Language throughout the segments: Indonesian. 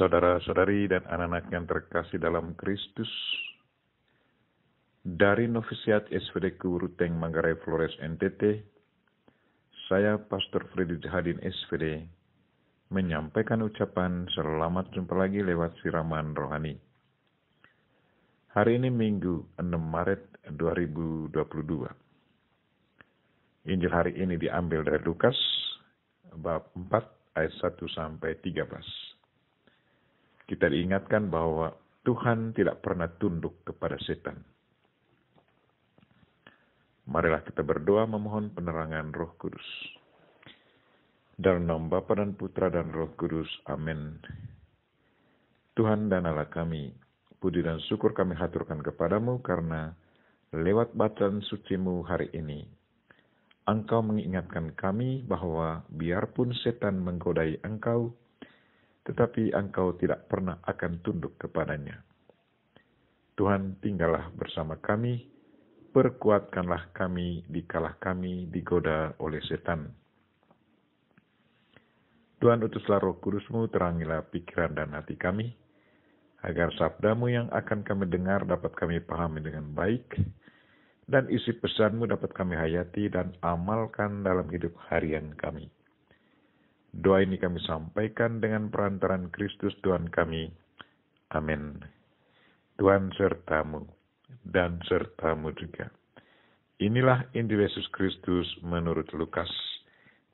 Saudara-saudari dan anak-anak yang terkasih dalam Kristus, dari Novisiat SVD Kuruteng Manggarai Flores NTT, saya Pastor Freddy Jahadin SVD menyampaikan ucapan selamat jumpa lagi lewat siraman rohani. Hari ini Minggu 6 Maret 2022. Injil hari ini diambil dari Lukas bab 4 ayat 1 sampai 13 kita diingatkan bahwa Tuhan tidak pernah tunduk kepada setan. Marilah kita berdoa memohon penerangan roh kudus. Dalam nama Bapa dan Putra dan Roh Kudus. Amin. Tuhan dan Allah kami, puji dan syukur kami haturkan kepadamu karena lewat bacaan sucimu hari ini, Engkau mengingatkan kami bahwa biarpun setan menggodai engkau, tetapi engkau tidak pernah akan tunduk kepadanya. Tuhan tinggallah bersama kami, perkuatkanlah kami dikalah kami digoda oleh setan. Tuhan utuslah roh kudusmu, terangilah pikiran dan hati kami, agar sabdamu yang akan kami dengar dapat kami pahami dengan baik, dan isi pesanmu dapat kami hayati dan amalkan dalam hidup harian kami. Doa ini kami sampaikan dengan perantaran Kristus Tuhan kami. Amin. Tuhan sertamu dan sertamu juga. Inilah Injil Yesus Kristus menurut Lukas.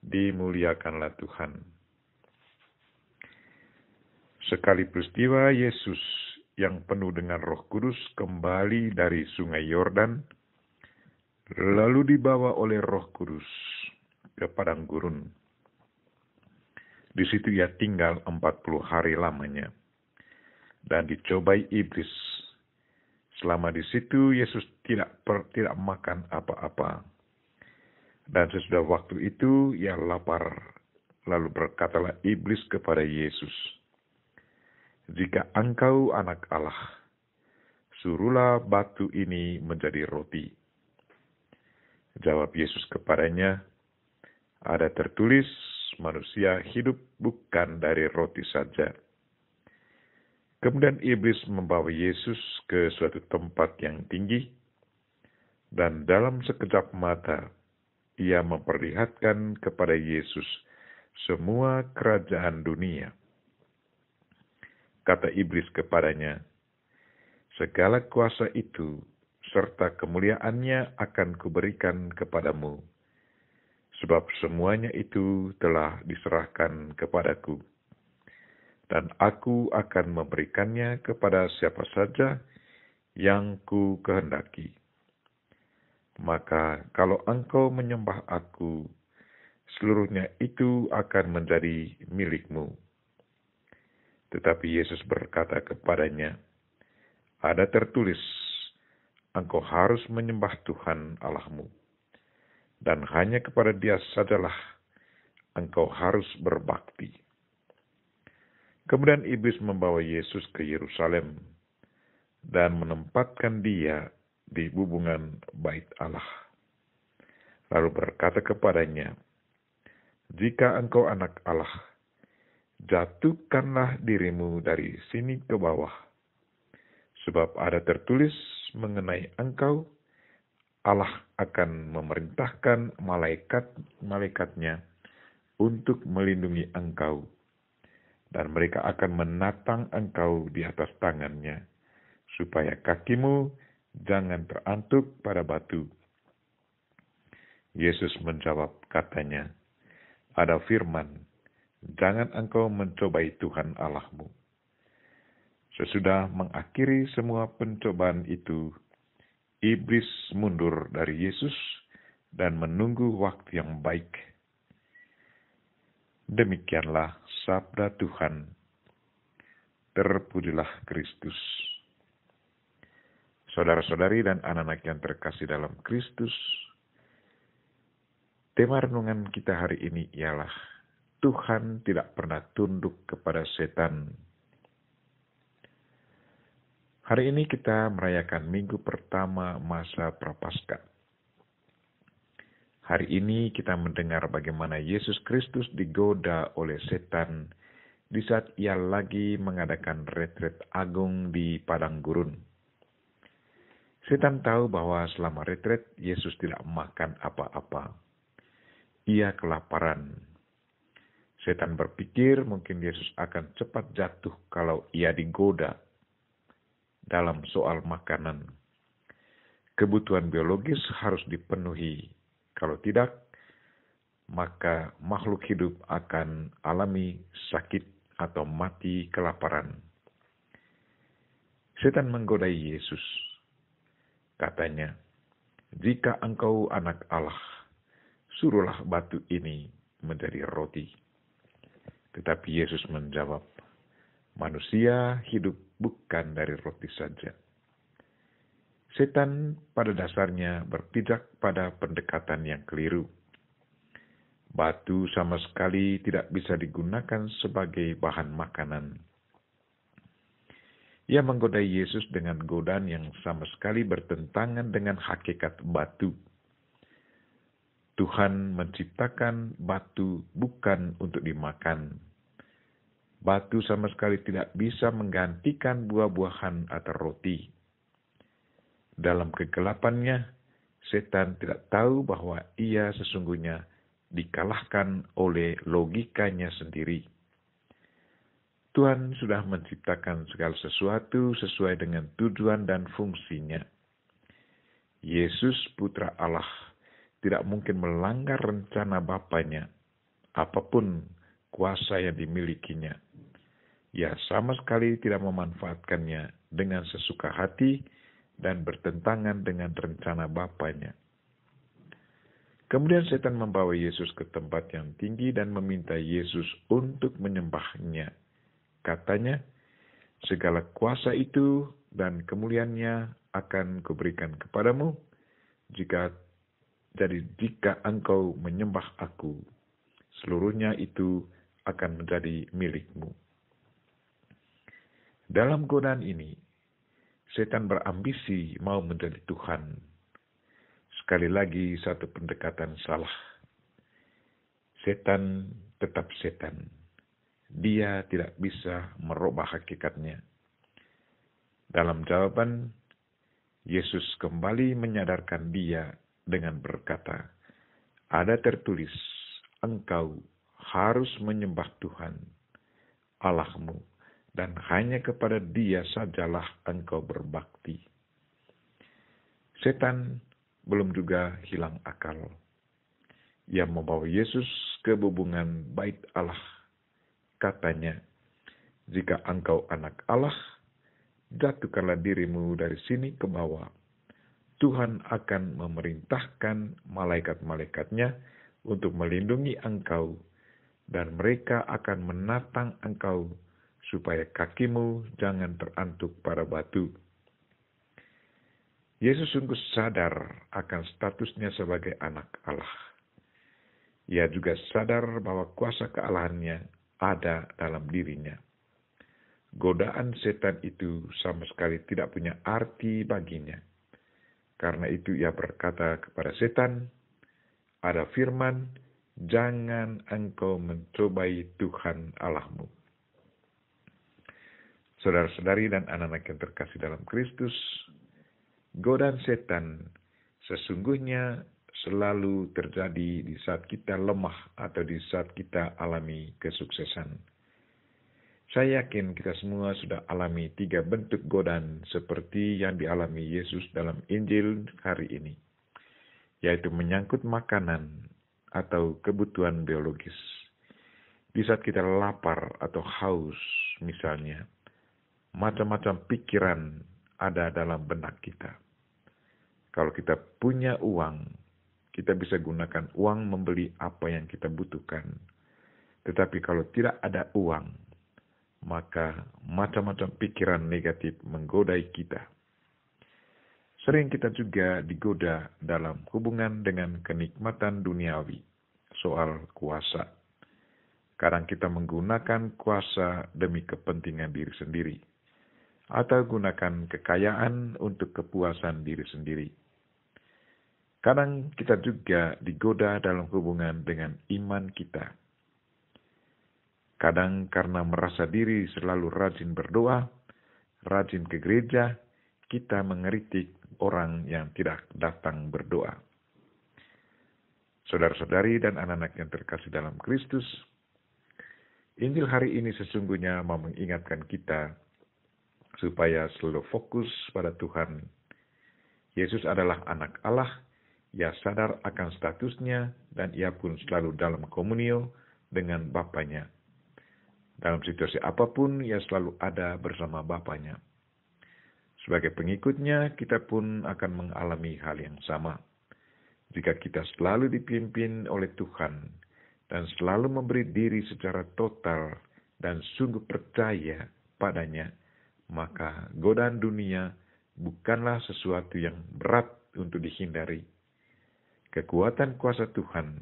Dimuliakanlah Tuhan. Sekali peristiwa Yesus yang penuh dengan roh kudus kembali dari sungai Yordan, lalu dibawa oleh roh kudus ke padang gurun di situ ia tinggal 40 hari lamanya. Dan dicobai iblis. Selama di situ Yesus tidak per, tidak makan apa-apa. Dan sesudah waktu itu ia lapar. Lalu berkatalah iblis kepada Yesus, "Jika engkau anak Allah, suruhlah batu ini menjadi roti." Jawab Yesus kepadanya, "Ada tertulis, manusia hidup bukan dari roti saja. Kemudian iblis membawa Yesus ke suatu tempat yang tinggi, dan dalam sekejap mata ia memperlihatkan kepada Yesus semua kerajaan dunia. Kata iblis kepadanya, "Segala kuasa itu serta kemuliaannya akan kuberikan kepadamu, sebab semuanya itu telah diserahkan kepadaku. Dan aku akan memberikannya kepada siapa saja yang ku kehendaki. Maka kalau engkau menyembah aku, seluruhnya itu akan menjadi milikmu. Tetapi Yesus berkata kepadanya, ada tertulis, engkau harus menyembah Tuhan Allahmu dan hanya kepada dia sajalah engkau harus berbakti. Kemudian iblis membawa Yesus ke Yerusalem dan menempatkan dia di hubungan bait Allah. Lalu berkata kepadanya, Jika engkau anak Allah, jatuhkanlah dirimu dari sini ke bawah. Sebab ada tertulis mengenai engkau, Allah akan memerintahkan malaikat-malaikatnya untuk melindungi engkau, dan mereka akan menatang engkau di atas tangannya, supaya kakimu jangan terantuk pada batu. Yesus menjawab katanya, ada firman, jangan engkau mencobai Tuhan Allahmu. Sesudah mengakhiri semua pencobaan itu, Iblis mundur dari Yesus dan menunggu waktu yang baik. Demikianlah sabda Tuhan. Terpujilah Kristus. Saudara-saudari dan anak-anak yang terkasih dalam Kristus, tema renungan kita hari ini ialah Tuhan tidak pernah tunduk kepada setan Hari ini kita merayakan minggu pertama masa Prapaskah. Hari ini kita mendengar bagaimana Yesus Kristus digoda oleh setan di saat ia lagi mengadakan retret agung di padang gurun. Setan tahu bahwa selama retret Yesus tidak makan apa-apa. Ia kelaparan. Setan berpikir mungkin Yesus akan cepat jatuh kalau ia digoda dalam soal makanan. Kebutuhan biologis harus dipenuhi. Kalau tidak, maka makhluk hidup akan alami sakit atau mati kelaparan. Setan menggodai Yesus. Katanya, "Jika engkau anak Allah, suruhlah batu ini menjadi roti." Tetapi Yesus menjawab, Manusia hidup bukan dari roti saja. Setan pada dasarnya berpijak pada pendekatan yang keliru. Batu sama sekali tidak bisa digunakan sebagai bahan makanan. Ia menggoda Yesus dengan godaan yang sama sekali bertentangan dengan hakikat batu. Tuhan menciptakan batu bukan untuk dimakan, Batu sama sekali tidak bisa menggantikan buah-buahan atau roti. Dalam kegelapannya, setan tidak tahu bahwa ia sesungguhnya dikalahkan oleh logikanya sendiri. Tuhan sudah menciptakan segala sesuatu sesuai dengan tujuan dan fungsinya. Yesus putra Allah tidak mungkin melanggar rencana Bapaknya, apapun kuasa yang dimilikinya. Ia sama sekali tidak memanfaatkannya dengan sesuka hati dan bertentangan dengan rencana Bapaknya. Kemudian setan membawa Yesus ke tempat yang tinggi dan meminta Yesus untuk menyembahnya. Katanya, segala kuasa itu dan kemuliaannya akan kuberikan kepadamu jika jadi jika engkau menyembah aku. Seluruhnya itu akan menjadi milikmu. Dalam godaan ini, setan berambisi mau menjadi Tuhan. Sekali lagi satu pendekatan salah. Setan tetap setan. Dia tidak bisa merubah hakikatnya. Dalam jawaban, Yesus kembali menyadarkan dia dengan berkata, "Ada tertulis, engkau harus menyembah Tuhan Allahmu dan hanya kepada Dia sajalah engkau berbakti. Setan belum juga hilang akal. Ia membawa Yesus ke bubungan bait Allah. Katanya, jika engkau anak Allah, jatuhkanlah dirimu dari sini ke bawah. Tuhan akan memerintahkan malaikat-malaikatnya untuk melindungi engkau dan mereka akan menatang engkau supaya kakimu jangan terantuk pada batu. Yesus sungguh sadar akan statusnya sebagai anak Allah. Ia juga sadar bahwa kuasa kealahannya ada dalam dirinya. Godaan setan itu sama sekali tidak punya arti baginya. Karena itu ia berkata kepada setan, ada firman jangan engkau mencobai Tuhan Allahmu. Saudara-saudari dan anak-anak yang terkasih dalam Kristus, godaan setan sesungguhnya selalu terjadi di saat kita lemah atau di saat kita alami kesuksesan. Saya yakin kita semua sudah alami tiga bentuk godaan seperti yang dialami Yesus dalam Injil hari ini, yaitu menyangkut makanan, atau kebutuhan biologis. Di saat kita lapar atau haus misalnya, macam-macam pikiran ada dalam benak kita. Kalau kita punya uang, kita bisa gunakan uang membeli apa yang kita butuhkan. Tetapi kalau tidak ada uang, maka macam-macam pikiran negatif menggodai kita sering kita juga digoda dalam hubungan dengan kenikmatan duniawi, soal kuasa. Kadang kita menggunakan kuasa demi kepentingan diri sendiri, atau gunakan kekayaan untuk kepuasan diri sendiri. Kadang kita juga digoda dalam hubungan dengan iman kita. Kadang karena merasa diri selalu rajin berdoa, rajin ke gereja, kita mengeritik orang yang tidak datang berdoa. Saudara-saudari dan anak-anak yang terkasih dalam Kristus, Injil hari ini sesungguhnya mau mengingatkan kita supaya selalu fokus pada Tuhan. Yesus adalah anak Allah, ia sadar akan statusnya dan ia pun selalu dalam komunio dengan Bapaknya. Dalam situasi apapun, ia selalu ada bersama Bapaknya. Sebagai pengikutnya, kita pun akan mengalami hal yang sama. Jika kita selalu dipimpin oleh Tuhan dan selalu memberi diri secara total dan sungguh percaya padanya, maka godaan dunia bukanlah sesuatu yang berat untuk dihindari. Kekuatan kuasa Tuhan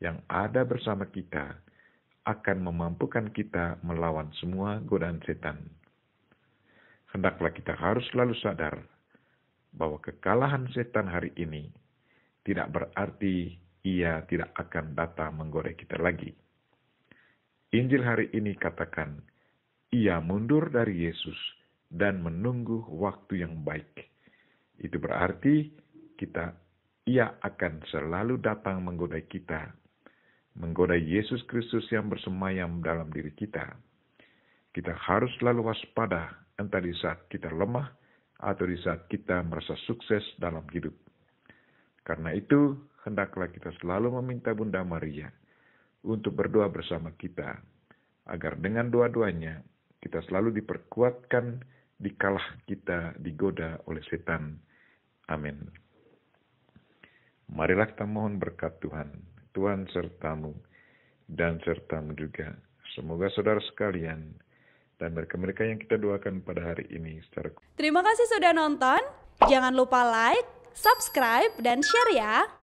yang ada bersama kita akan memampukan kita melawan semua godaan setan. Hendaklah kita harus selalu sadar bahwa kekalahan setan hari ini tidak berarti ia tidak akan datang menggoda kita lagi. Injil hari ini katakan, ia mundur dari Yesus dan menunggu waktu yang baik. Itu berarti kita ia akan selalu datang menggoda kita, menggoda Yesus Kristus yang bersemayam dalam diri kita. Kita harus selalu waspada entah di saat kita lemah atau di saat kita merasa sukses dalam hidup. Karena itu, hendaklah kita selalu meminta Bunda Maria untuk berdoa bersama kita, agar dengan doa doanya kita selalu diperkuatkan di kalah kita digoda oleh setan. Amin. Marilah kita mohon berkat Tuhan, Tuhan sertamu, dan sertamu juga. Semoga saudara sekalian dan mereka-mereka yang kita doakan pada hari ini secara Terima kasih sudah nonton. Jangan lupa like, subscribe, dan share ya.